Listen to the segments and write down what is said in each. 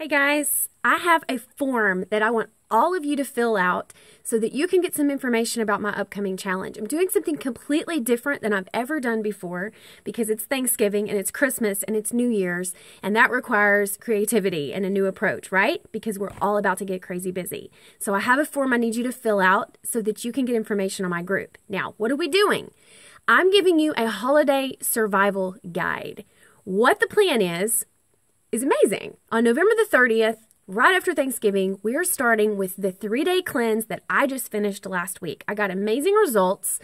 Hey guys, I have a form that I want all of you to fill out so that you can get some information about my upcoming challenge. I'm doing something completely different than I've ever done before because it's Thanksgiving and it's Christmas and it's New Year's, and that requires creativity and a new approach, right? Because we're all about to get crazy busy. So I have a form I need you to fill out so that you can get information on my group. Now, what are we doing? I'm giving you a holiday survival guide what the plan is is amazing. On November the 30th, right after Thanksgiving, we are starting with the three day cleanse that I just finished last week. I got amazing results.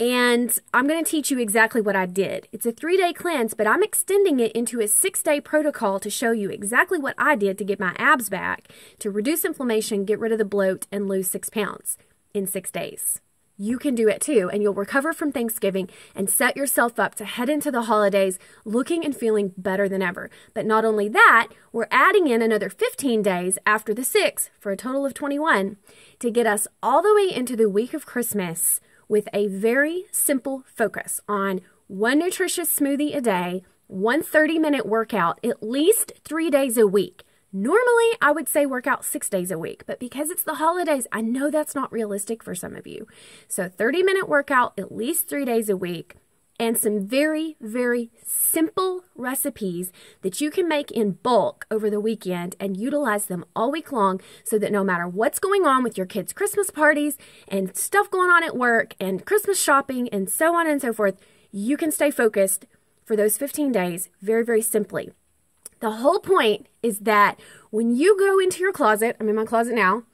And I'm going to teach you exactly what I did. It's a three day cleanse, but I'm extending it into a six day protocol to show you exactly what I did to get my abs back, to reduce inflammation, get rid of the bloat, and lose six pounds in six days you can do it too, and you'll recover from Thanksgiving and set yourself up to head into the holidays looking and feeling better than ever. But not only that, we're adding in another 15 days after the 6 for a total of 21 to get us all the way into the week of Christmas with a very simple focus on one nutritious smoothie a day, one 30 minute workout at least three days a week. Normally, I would say work out six days a week, but because it's the holidays, I know that's not realistic for some of you. So, 30 minute workout at least three days a week, and some very, very simple recipes that you can make in bulk over the weekend and utilize them all week long so that no matter what's going on with your kids' Christmas parties and stuff going on at work and Christmas shopping and so on and so forth, you can stay focused for those 15 days very, very simply. The whole point is that when you go into your closet, I'm in my closet now,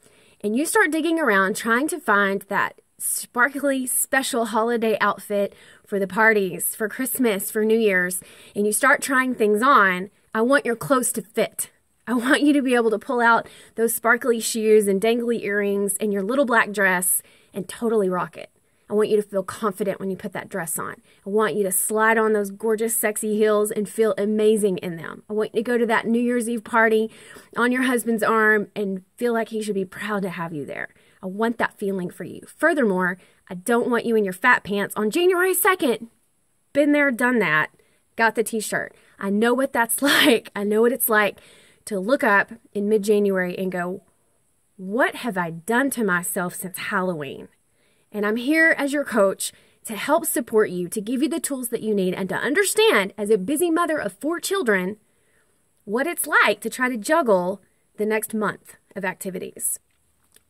and you start digging around trying to find that sparkly, special holiday outfit for the parties, for Christmas, for New Year's, and you start trying things on, I want your clothes to fit. I want you to be able to pull out those sparkly shoes and dangly earrings and your little black dress and totally rock it. I want you to feel confident when you put that dress on. I want you to slide on those gorgeous, sexy heels and feel amazing in them. I want you to go to that New Year's Eve party on your husband's arm and feel like he should be proud to have you there. I want that feeling for you. Furthermore, I don't want you in your fat pants on January 2nd. Been there, done that, got the t shirt. I know what that's like. I know what it's like to look up in mid January and go, What have I done to myself since Halloween? And I'm here as your coach to help support you, to give you the tools that you need, and to understand as a busy mother of four children what it's like to try to juggle the next month of activities.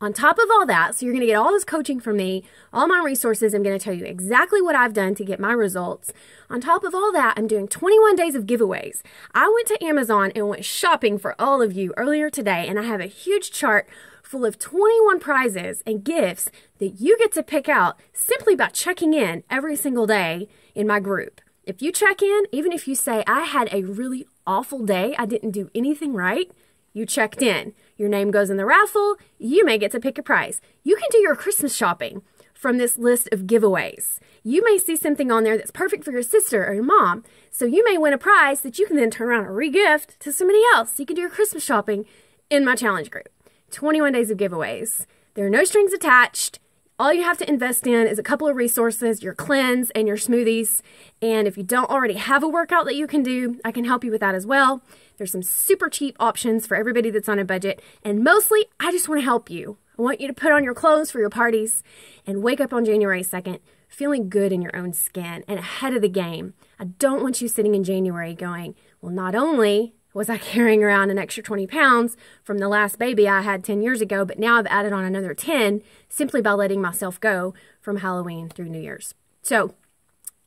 On top of all that, so you're going to get all this coaching from me, all my resources. I'm going to tell you exactly what I've done to get my results. On top of all that, I'm doing 21 days of giveaways. I went to Amazon and went shopping for all of you earlier today, and I have a huge chart full of 21 prizes and gifts that you get to pick out simply by checking in every single day in my group. If you check in, even if you say, I had a really awful day, I didn't do anything right, you checked in. Your name goes in the raffle, you may get to pick a prize. You can do your Christmas shopping from this list of giveaways. You may see something on there that's perfect for your sister or your mom, so you may win a prize that you can then turn around and regift to somebody else. You can do your Christmas shopping in my challenge group. 21 days of giveaways. There are no strings attached. All you have to invest in is a couple of resources your cleanse and your smoothies. And if you don't already have a workout that you can do, I can help you with that as well. There's some super cheap options for everybody that's on a budget. And mostly, I just want to help you. I want you to put on your clothes for your parties and wake up on January 2nd feeling good in your own skin and ahead of the game. I don't want you sitting in January going, well, not only was I carrying around an extra 20 pounds from the last baby I had 10 years ago, but now I've added on another 10 simply by letting myself go from Halloween through New Year's. So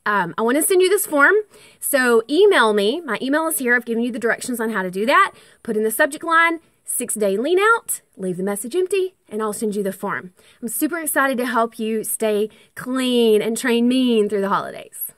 um, I want to send you this form. So email me. My email is here. I've given you the directions on how to do that. Put in the subject line, six day lean out, leave the message empty, and I'll send you the form. I'm super excited to help you stay clean and train mean through the holidays.